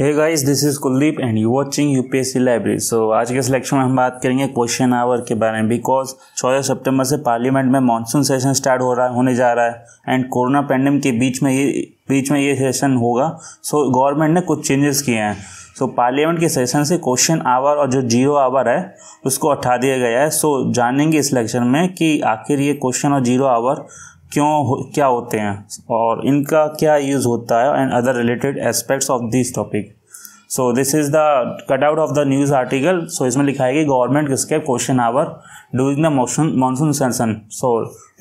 hey guys this is Kuldeep and you watching UPSC library so आज के selection में हम बात करेंगे क्वेश्चन आवर के बारे में बिकॉज चौदह सितंबर से पार्लियामेंट में मानसून सेशन स्टार्ट हो रहा होने जा रहा है एंड कोरोना पैंडमिक के बीच में ये बीच में ये सेशन होगा सो so, गवर्नमेंट ने कुछ चेंजेस किए हैं सो so, पार्लियामेंट के सेशन से क्वेश्चन आवर और जो जीरो आवर है उसको हटा दिया गया है सो so, जानेंगे इस सिलेक्शन में कि आखिर ये क्वेश्चन और जीरो आवर क्यों हो, क्या होते हैं और इनका क्या यूज़ होता है and other related aspects of this topic so this is the cutout of the news article so इसमें लिखा है कि गवर्नमेंट किसके question hour during the motion monsoon session so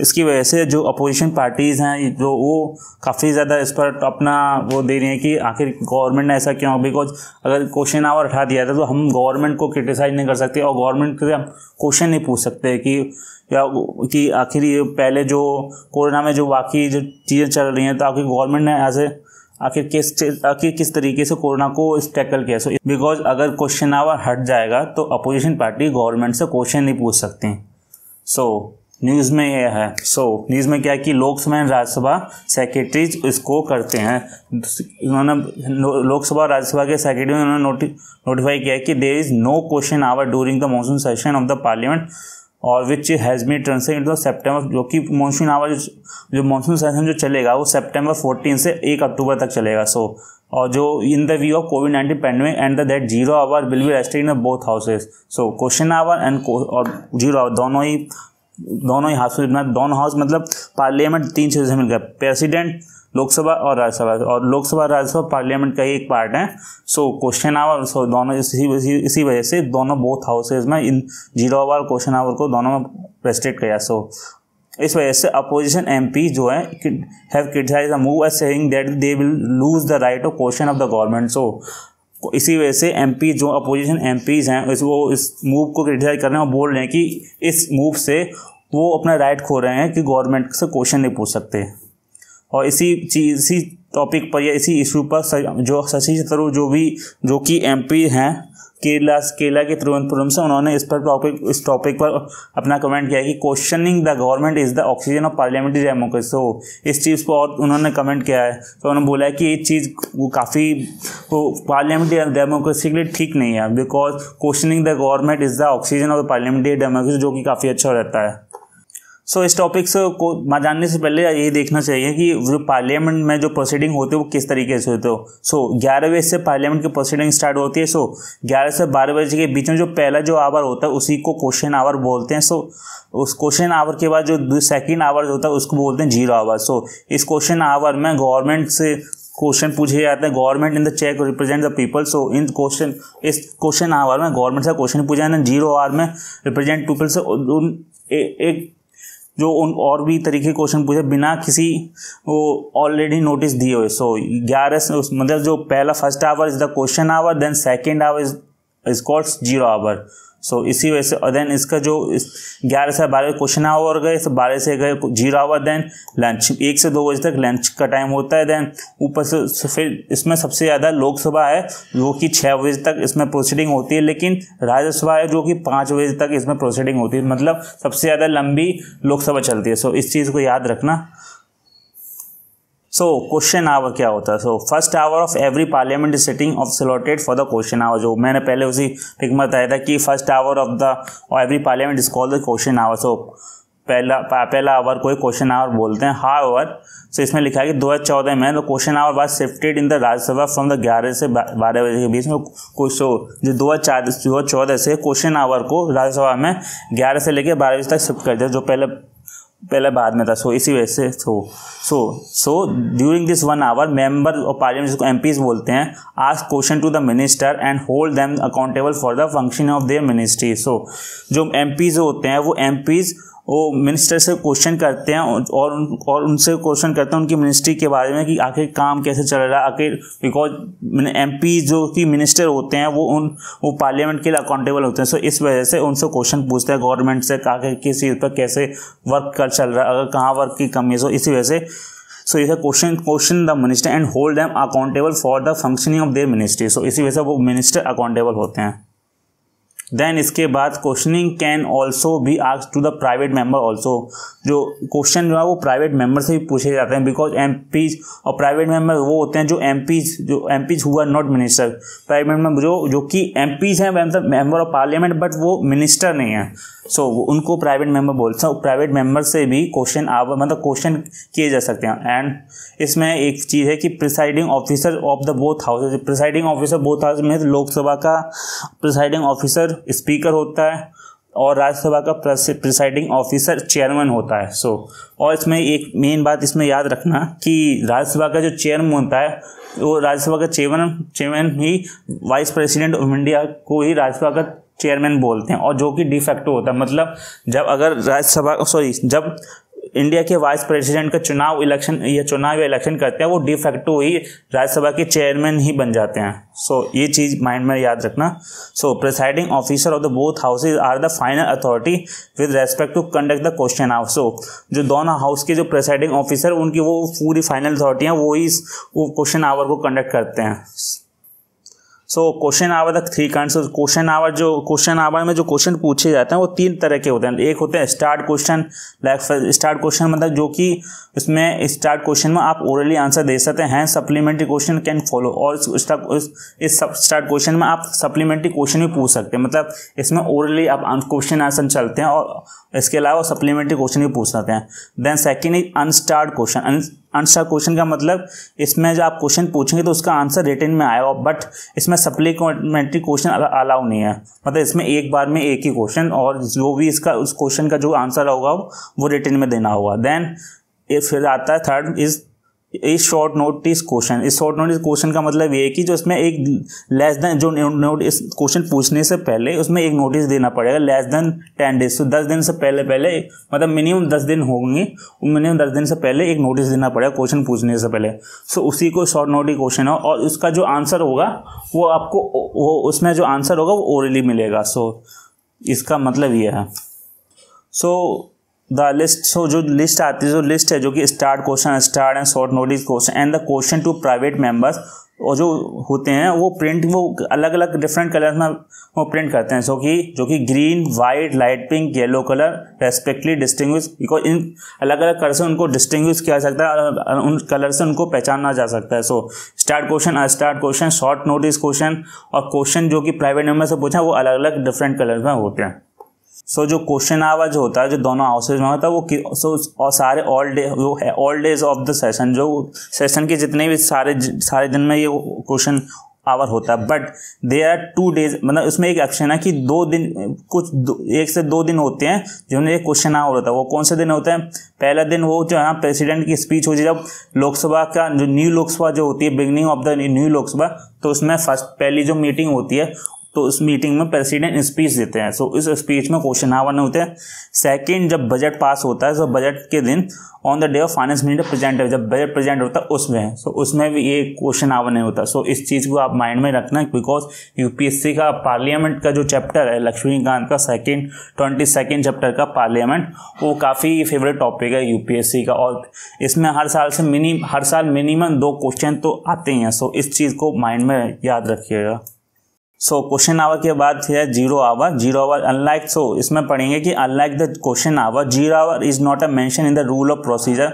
इसकी वजह से जो अपोजिशन पार्टीज़ हैं जो वो काफ़ी ज़्यादा इस पर अपना वो दे रही हैं कि आखिर गवर्नमेंट ने ऐसा क्यों बिकॉज अगर क्वेश्चन आवर उठा दिया था तो हम गवर्नमेंट को क्रिटिसाइज नहीं कर सकते और गवर्नमेंट से हम क्वेश्चन नहीं पूछ सकते कि या कि आखिर ये पहले जो कोरोना में जो बाकी जो चीज़ें चल रही हैं तो आखिर गवर्नमेंट ने ऐसे आखिर किस आखिर किस तरीके से कोरोना को टैकल किया सो बिकॉज अगर क्वेश्चन आवर हट जाएगा तो अपोजिशन पार्टी गवर्नमेंट से क्वेश्चन नहीं पूछ सकती सो so, न्यूज़ में यह है सो so, न्यूज़ में क्या है कि लोकसभा एंड राज्यसभा सेक्रेटरीज इसको करते हैं उन्होंने लोकसभा और राज्यसभा के सेक्रेटरी उन्होंने नोटिफाई किया कि there is no question hour during the monsoon session of the parliament और which has be translate to September जो कि मानसून आवर जो मानसून सेशन जो चलेगा वो सेप्टेम्बर फोर्टीन से एक अक्टूबर तक चलेगा सो और जो in the view of covid nineteen pandemic and that zero hour will be rested in both houses so question hour and और जीरो आवर दोनों ही दोनों ही हाउस दोनों हाउस मतलब पार्लियामेंट तीन चीज़ें मिलकर प्रेसिडेंट लोकसभा और राज्यसभा और लोकसभा राज्यसभा पार्लियामेंट का ही एक पार्ट है सो क्वेश्चन आवर सो दोनों इसी इसी, वजह से दोनों बोथ हाउसेज में इन जीरो आवर क्वेश्चन आवर को दोनों में प्रेस्टेड किया सो इस वजह से अपोजिशन पी जो है have criticise the move saying that they will lose the right of question of the government so इसी वजह से एम जो अपोजिशन एम हैं इस वो इस मूव को क्रिटिसाइज कर रहे हैं और बोल रहे हैं कि इस मूव से वो अपना राइट खो रहे हैं कि गवर्नमेंट से क्वेश्चन नहीं पूछ सकते और इसी चीज इसी टॉपिक पर या इसी इशू पर जो शशि थरूर जो भी जो कि पी हैं केरला केरला के तिरुवनंतपुरम से उन्होंने इस पर टॉपिक इस टॉपिक पर अपना कमेंट किया कि questioning the government is the oxygen of parliamentary democracy so इस चीज़ पर और उन्होंने कमेंट किया है तो उन्होंने बोला है कि ये चीज़ वो काफ़ी वो पार्लियामेंट्री डेमोक्रेसी के लिए ठीक नहीं है because questioning the government is the oxygen of parliamentary democracy जो कि काफ़ी अच्छा रहता है सो so, इस टॉपिक से को जानने से पहले ये देखना चाहिए कि जो पार्लियामेंट में जो प्रोसीडिंग होती है वो किस तरीके से होते हो सो ग्यारह बजे से पार्लियामेंट की प्रोसीडिंग स्टार्ट होती है सो ग्यारह से बारह बजे के बीच में जो पहला जो आवर होता है उसी को क्वेश्चन आवर बोलते हैं सो उस क्वेश्चन आवर के बाद जो सेकेंड आवर होता है उसको बोलते हैं जीरो आवर सो इस क्वेश्चन आवर में गवर्नमेंट से क्वेश्चन पूछे जाते हैं government in the check represent the people so इन क्वेश्चन इस क्वेश्चन आवर में गवर्नमेंट से क्वेश्चन पूछे जाते हैं जीरो आवर में रिप्रेजेंट पीपल से उन एक जो उन और भी तरीके क्वेश्चन पूछे बिना किसी वो ऑलरेडी नोटिस दिए हुए सो ग्यारह मतलब जो पहला first hour is the question hour then second hour is is called zero hour so so, इसी वजह से देन इसका जो ग्यारह से बारह क्वेश्चन आवर गए तो बारह से गए जीरो आवर देन लंच एक से दो बजे तक लंच का टाइम होता है देन ऊपर से फिर इसमें सबसे ज़्यादा लोकसभा है जो कि छः बजे तक इसमें प्रोसीडिंग होती है लेकिन राज्यसभा है जो कि पाँच बजे तक इसमें प्रोसीडिंग होती है मतलब सबसे ज़्यादा लंबी लोकसभा चलती है सो so, इस चीज़ को याद रखना सो क्वेश्चन आवर क्या होता है so first hour of every parliament sitting of slotted for the question hour जो मैंने पहले उसी पिक में बताया था कि first hour of the every parliament is called the question hour so पहला पहला आवर कोई क्वेश्चन आवर बोलते हैं हा आवर सो इसमें लिखा है कि दो हजार चौदह में तो क्वेश्चन आवर बाद shifted in the Rajya Sabha from the ग्यारह से बारह बजे के बीच में कुछ सो जो दो हज़ार चौदह से क्वेश्चन आवर को राज्यसभा में ग्यारह से लेकर बारह बजे तक शिफ्ट कर दिया जो पहले पहले बाद में था सो इसी वजह से so so so during this one hour member of parliament जिसको एम बोलते हैं ask question to the minister and hold them accountable for the function of their ministry so जो एम होते हैं वो एम पीज़ वो मिनिस्टर से question करते हैं और उन और उनसे क्वेश्चन करते हैं उनकी मिनिस्ट्री के बारे में कि आखिर काम कैसे चल रहा है आखिर बिकॉज एम जो कि मिनिस्टर होते हैं वो उन वो पार्लियामेंट के लिए अकाउंटेबल होते हैं सो इस वजह से उनसे क्वेश्चन पूछते हैं गवर्नमेंट से आखिर किस चीज़ पर कैसे वर्क कर चल रहा है अगर कहाँ वर्क की कमी है सो इसी वजह से सो इसे question question the minister and hold them accountable for the functioning of their ministry so इसी वजह से वो मिनिस्टर अकाउंटेबल होते हैं देन इसके बाद क्वेश्चनिंग कैन ऑल्सो भी ask to the private member also जो क्वेश्चन जो है वो प्राइवेट मेंबर से भी पूछे जाते हैं बिकॉज एम और प्राइवेट मेंबर वो होते हैं जो एम जो एम पीज हुआ नॉट मिनिस्टर प्राइवेट मेंबर जो जो कि एम पीज हैं मतलब मेंबर ऑफ पार्लियामेंट बट वो मिनिस्टर नहीं है सो so, उनको प्राइवेट मेंबर बोल सो प्राइवेट मेंबर से भी क्वेश्चन आप मतलब क्वेश्चन किए जा सकते हैं एंड इसमें एक चीज़ है कि presiding officer of the both house presiding officer both house में लोकसभा का प्रिसाइडिंग ऑफिसर स्पीकर होता है और राज्यसभा का प्रिसाइडिंग ऑफिसर चेयरमैन होता है सो so, और इसमें एक मेन बात इसमें याद रखना कि राज्यसभा का जो चेयरमैन होता है वो राज्यसभा का चेयरमैन चेयरमैन ही वाइस प्रेसिडेंट ऑफ इंडिया को ही राज्यसभा का चेयरमैन बोलते हैं और जो कि डिफेक्टो होता है मतलब जब अगर राज्यसभा सॉरी जब इंडिया के वाइस प्रेसिडेंट का चुनाव इलेक्शन या चुनाव या इलेक्शन करते हैं वो डिफेक्टो ही राज्यसभा के चेयरमैन ही बन जाते हैं सो so, ये चीज़ माइंड में याद रखना so presiding officer of the both houses are the final authority with respect to conduct the question of so जो दोनों हाउस के जो प्रिसाइडिंग ऑफिसर उनकी वो पूरी फाइनल अथॉरिटी हैं वो ही वो क्वेश्चन आवर को कंडक्ट करते हैं so question hour the three kind so question hour जो क्वेश्चन आवर में जो क्वेश्चन पूछे जाते हैं वो तीन तरह के होते हैं एक होते हैं starred question like starred question मतलब जो कि इसमें स्टार्ट क्वेश्चन में आप ओरली आंसर दे सकते हैं सप्लीमेंट्री क्वेश्चन कैन फॉलो और इस स्टार्ट क्वेश्चन में आप सप्लीमेंट्री क्वेश्चन भी पूछ सकते हैं मतलब इसमें ओरली आप क्वेश्चन आंसर चलते हैं और इसके अलावा सप्लीमेंट्री क्वेश्चन भी पूछ सकते हैं then second is unstarred question answer question का मतलब इसमें जब आप क्वेश्चन पूछेंगे तो उसका आंसर रिटर्न में आएगा बट इसमें सप्लीमेंट्री क्वेश्चन अलाउ नहीं है मतलब इसमें एक बार में एक ही क्वेश्चन और जो भी इसका उस क्वेश्चन का जो आंसर होगा वो रिटर्न में देना होगा देन फिर आता है third is is short notice question is short notice question का मतलब ये है कि जो इसमें एक लेस देन जो नोट इस क्वेश्चन पूछने से पहले उसमें एक नोटिस देना पड़ेगा लेस देन टेन डेज तो दस दिन से पहले पहले मतलब मिनिमम दस दिन होंगे मिनिमम दस दिन से पहले एक नोटिस देना पड़ेगा क्वेश्चन पूछने से पहले सो so, उसी को शॉर्ट नोटिस क्वेश्चन है और उसका जो आंसर होगा वो आपको वो उसमें जो आंसर होगा वो ओरली मिलेगा सो so, इसका मतलब ये है so so, the list so जो लिस्ट आती है जो लिस्ट है जो कि starred question starred and short notice question and the question to private members और जो होते हैं वो प्रिंट वो अलग अलग डिफरेंट कलर में वो प्रिंट करते हैं सो कि जो कि green white light pink yellow colour respectively distinguish because इन अलग अलग कलर से उनको डिस्टिंग्विश किया जा सकता है उन कलर से उनको पहचाना जा सकता है so starred question starred question short notice question और क्वेश्चन जो कि प्राइवेट नंबर से पूछा वो अलग अलग डिफरेंट कलर में होते हैं सो जो क्वेश्चन आवर जो होता है जो दोनों हाउसेज में होता है वो सो और सारे ऑल डे वो है all days of the session जो सेशन के जितने भी सारे सारे दिन में ये क्वेश्चन आवर होता है but they are two days मतलब उसमें एक एक्शन है कि दो दिन कुछ दो, एक से दो दिन होते हैं जिन्होंने एक क्वेश्चन आवर होता है वो कौन से दिन होते हैं पहला दिन वो जो यहाँ प्रेसिडेंट की स्पीच होती है जब लोकसभा का जो न्यू लोकसभा जो होती है beginning of the new Lok Sabha तो उसमें फर्स्ट पहली जो मीटिंग होती है तो उस मीटिंग में प्रेसिडेंट स्पीच देते हैं सो इस स्पीच में क्वेश्चन हाँ नहीं होते हैं सेकेंड जब बजट पास होता है सो तो बजट के दिन on the day of finance minister present जब बजट प्रेजेंट होता है उसमें सो उसमें भी ये क्वेश्चन आवर नहीं होता सो इस चीज़ को आप माइंड में रखना बिकॉज यूपीएससी का पार्लियामेंट का जो चैप्टर है लक्ष्मीकांत का सेकेंड ट्वेंटी सेकेंड चैप्टर का पार्लियामेंट वो काफ़ी फेवरेट टॉपिक है यूपीएससी का और इसमें हर साल से मिनी हर साल मिनिमम दो क्वेश्चन तो आते ही हैं सो इस चीज़ को माइंड में याद रखिएगा सो क्वेश्चन आवर के बाद है zero hour zero hour unlike so इसमें पढ़ेंगे कि unlike the question hour zero hour is not a mention in the rule of procedure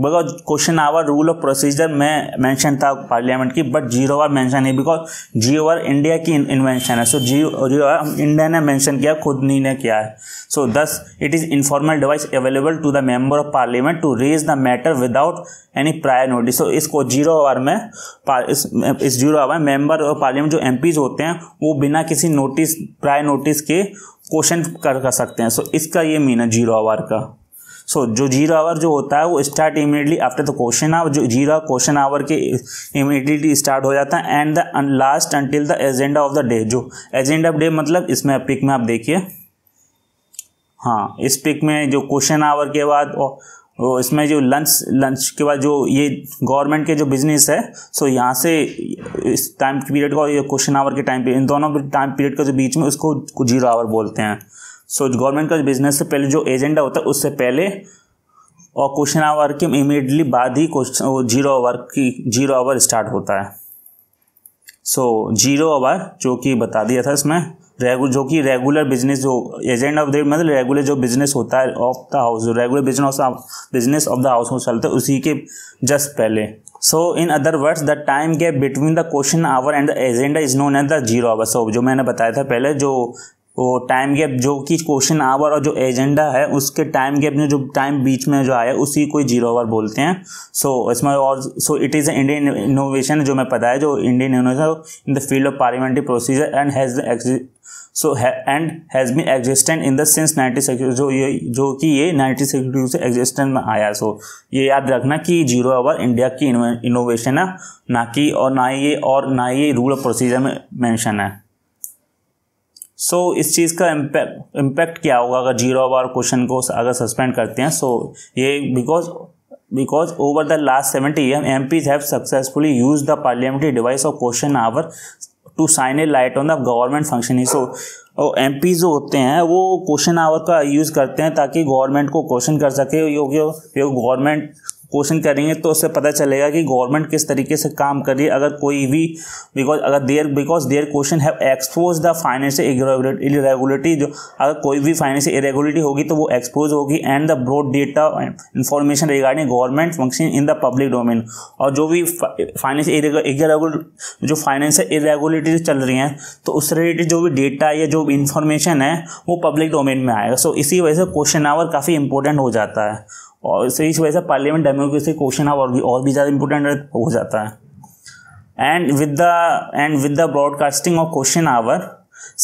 because question hour rule of procedure में मेंशन था पार्लियामेंट की but zero hour mention नहीं because zero hour India की invention है so जियो जियो India ने mention किया खुद नहीं ने किया है so this it is informal device available to the member of parliament to raise the matter without any prior notice so इसको जीरो आवर में इस, zero hour member of parliament जो एम होते हैं वो बिना किसी नोटिस प्रायर नोटिस के क्वेश्चन कर, कर सकते हैं सो so, इसका ये मीन है जीरो आवर का सो जो जीरो आवर जो होता है वो start immediately after the question hour जो जीरो क्वेश्चन आवर के इमीडिएटली स्टार्ट हो जाता है and the last until the agenda of the day जो एजेंडा ऑफ डे मतलब इसमें पिक में आप देखिए हाँ इस पिक में जो क्वेश्चन आवर के बाद और इसमें जो लंच लंच के बाद जो ये गवर्नमेंट के जो बिजनेस है सो यहाँ से इस टाइम पीरियड का और ये क्वेश्चन आवर के टाइम पीरियड इन दोनों टाइम पीरियड के जो बीच में उसको जीरो आवर बोलते हैं सो गवर्नमेंट का बिजनेस से पहले जो एजेंडा होता है उससे पहले और क्वेश्चन आवर के इमीडिएटली बाद ही क्वेश्चन जीरो आवर की जीरो आवर स्टार्ट होता है सो जीरो आवर जो कि बता दिया था इसमें रेगुलर जो कि रेगुलर बिजनेस जो एजेंट ऑफ द मतलब रेगुलर जो बिजनेस होता है ऑफ द हाउस जो regular business business of the house में चलता है उसी के जस्ट पहले so in other words the time gap between the question hour and the agenda is known as the zero hour so जो मैंने बताया था पहले जो वो टाइम गैप जो कि क्वेश्चन आवर और जो एजेंडा है उसके टाइम गैप में जो टाइम बीच में जो आया उसी को जीरो आवर बोलते हैं सो so, इसमें और so it is Indian innovation जो मैं पता है जो Indian innovation in the field of parliamentary procedure and has so and has been existent in the since six जो ये जो कि ये नाइनटीन टू से एग्जिस्टेंट में आया सो so, ये याद रखना कि जीरो आवर इंडिया की इनोवेशन है ना कि और ना ही ये और ना ये रूल ऑफ प्रोसीजर में मैंशन है सो so, इस चीज़ का इम्पैक्ट इम्पैक्ट क्या होगा अगर जीरो बार क्वेश्चन को अगर सस्पेंड करते हैं सो so, ये because because over the last seventy 70 M Ps have successfully use the parliamentary device of question hour to shine a light on the government function so M P जो होते हैं वो question our का use करते हैं ताकि government को question कर सके योग्य गवर्नमेंट क्वेश्चन करेंगे तो उससे पता चलेगा कि गवर्नमेंट किस तरीके से काम कर रही है अगर कोई भी बिकॉज अगर there because there question have expose the financial irregularity जो अगर कोई भी फाइनेंशियल इरेगुलरिटी होगी तो वो एक्सपोज होगी and the broad data information regarding government function in the public domain और जो भी फाइनेंशियल जो फाइनेंशियल इरेगुलरिटी चल रही हैं तो उससे रिलेटेड जो भी डेटा या जो इन्फॉर्मेशन इंफॉर्मेशन है वो पब्लिक डोमेन में आएगा सो so, इसी वजह से क्वेश्चन आवर काफ़ी इंपॉर्टेंट हो जाता है और इसी इस वजह से पार्लियामेंट डेमोक्रेसी क्वेश्चन अब और भी और भी ज़्यादा इंपॉर्टेंट हो जाता है and with the and with the broadcasting of question hour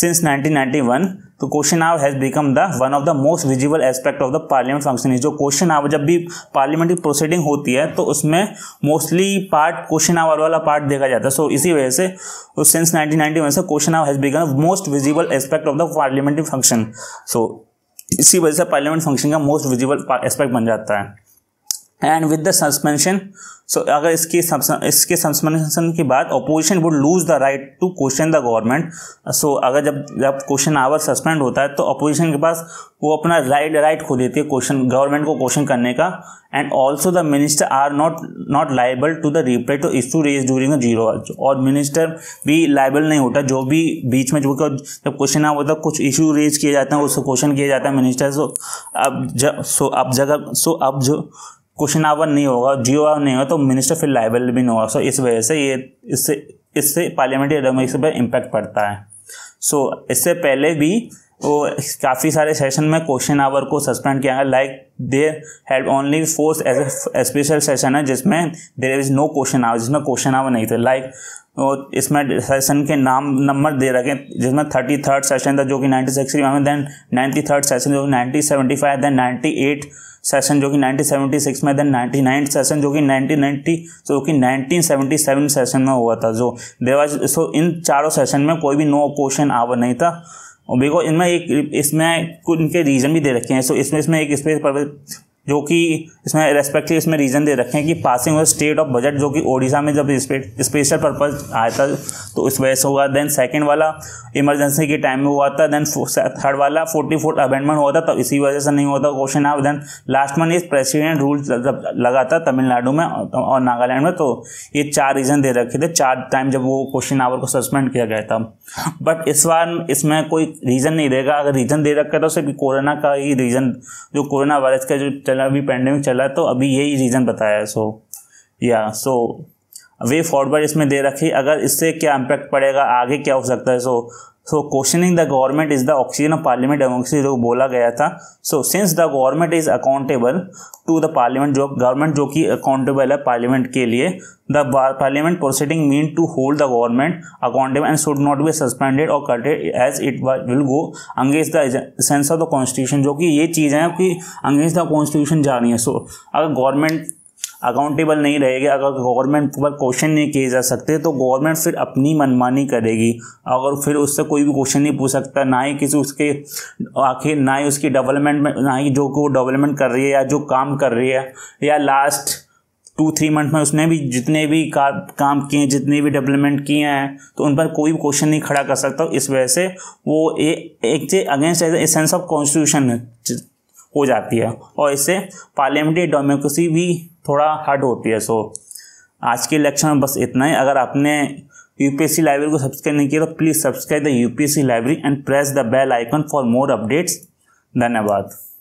since 1991 तो question hour has become the one of the most visible aspect of the parliament function जो क्वेश्चन आवर जब भी पार्लियामेंट की प्रोसीडिंग होती है तो उसमें मोस्टली पार्ट क्वेश्चन आवर वाला पार्ट देखा जाता है सो so, इसी वजह से सिंस नाइनटीन नाइनटी वन से question hour has become most visible aspect of the parliamentary function so इसी वजह से पार्लियामेंट फंक्शन का मोस्ट विजिबल एस्पेक्ट बन जाता है and with the suspension so अगर इसकी इसके सस्पेंशन के बाद opposition would lose the right to question the government so अगर जब जब क्वेश्चन आवर सस्पेंड होता है तो अपोजिशन के पास वो अपना राइट राइट खो देती है क्वेश्चन गवर्नमेंट को क्वेश्चन करने का and also the minister are not not liable to the reply to issue raise during zero और मिनिस्टर भी लाइबल नहीं होता जो भी बीच में जो जब क्वेश्चन आवर होता कुछ इशू रेज किए जाते हैं उससे क्वेश्चन किया जाता है मिनिस्टर सो अब जब सो अब जगह सो अब जो नावर नहीं होगा जियो नहीं होगा तो मिनिस्टर फिर लाइबल भी नहीं होगा सो इस वजह से ये इससे इससे पार्लियामेंट्री डेमोक्रेसी पर इम्पैक्ट पड़ता है सो so, इससे पहले भी वो तो काफ़ी सारे सेशन में क्वेश्चन आवर को सस्पेंड किया है like there had only fours as special session है जिसमें there is no question hour जिसमें क्वेश्चन आवर नहीं थे लाइक और तो इसमें सेशन के नाम नंबर दे रखे जिसमें थर्टी थर्ड सेशन था जो कि नाइन्टी सिक्सटी में देन नाइन्टी थर्ड सेशन जो कि ninety seventy five then ninety eight session जो कि नाइन्टीन सेवेंटी सिक्स में देन नाइन्टी नाइन सेशन जो कि नाइनटीन नाइन्टी जो कि नाइनटीन सेवेंटी सेवन सेशन में हुआ था जो देवाज सो इन चारों सेशन में कोई भी नो क्वेश्चन आवर नहीं था और बिकॉज इनमें एक इसमें कुछ इनके रीज़न भी दे रखे हैं सो इसमें इसमें एक स्पेस पर जो कि इसमें रेस्पेक्टिव इसमें रीज़न दे रखे हैं कि पासिंग हुआ स्टेट ऑफ बजट जो कि ओडिशा में जब स्पेशल पर्पज आया था तो इस वजह से हुआ देन सेकंड वाला इमरजेंसी के टाइम में हुआ था देन थर्ड वाला फोर्टी फोर्थ अमेंडमेंट हुआ था तो इसी वजह से नहीं हुआ था क्वेश्चन आप देन लास्ट मन इस प्रेसिडेंट रूल जब लगा था तमिलनाडु में और नागालैंड में तो ये चार रीज़न दे रखे थे चार टाइम जब वो क्वेश्चन आवर को सस्पेंड किया गया था बट इस बार इसमें कोई रीज़न नहीं रहेगा अगर रीज़न दे रखा था तो सिर्फ कोरोना का ही रीज़न जो कोरोना वायरस का जो चला अभी पैंडमिक चला तो अभी यही रीज़न बताया सो या सो वे फॉरवर्ड इसमें दे रखी अगर इससे क्या इम्पैक्ट पड़ेगा आगे क्या हो सकता है so so questioning the government is the oxygen of parliament democracy जो बोला गया था so since the government is accountable to the parliament जो गवर्नमेंट जो कि अकाउंटेबल है पार्लियामेंट के लिए the parliament proceeding mean to hold the government accountable and should not be suspended और कटेड एज इट विल गो अंगेज the sense of the constitution जो कि ये चीज़ है कि अंगेज द कॉन्स्टिट्यूशन जानी है सो so, अगर गवर्नमेंट अकाउंटेबल नहीं रहेगा अगर गवर्नमेंट पर क्वेश्चन नहीं किए जा सकते तो गवर्नमेंट फिर अपनी मनमानी करेगी अगर फिर उससे कोई भी क्वेश्चन नहीं पूछ सकता ना ही किसी उसके आखिर ना ही उसकी डेवलपमेंट में ना ही जो वो डेवलपमेंट कर रही है या जो काम कर रही है या लास्ट टू थ्री मंथ में उसने भी जितने भी का, काम किए हैं जितने भी डेवलपमेंट किए हैं तो उन पर कोई भी क्वेश्चन नहीं खड़ा कर सकता इस वजह से वो ए, एक against as a sense of constitution है हो जाती है और इससे पार्लियामेंट्री डेमोक्रेसी भी थोड़ा हर्ड होती है सो आज के लेक्चर में बस इतना ही अगर आपने यूपीएससी लाइब्रेरी को सब्सक्राइब नहीं किया तो please subscribe the UPSC library and press the bell icon for more updates धन्यवाद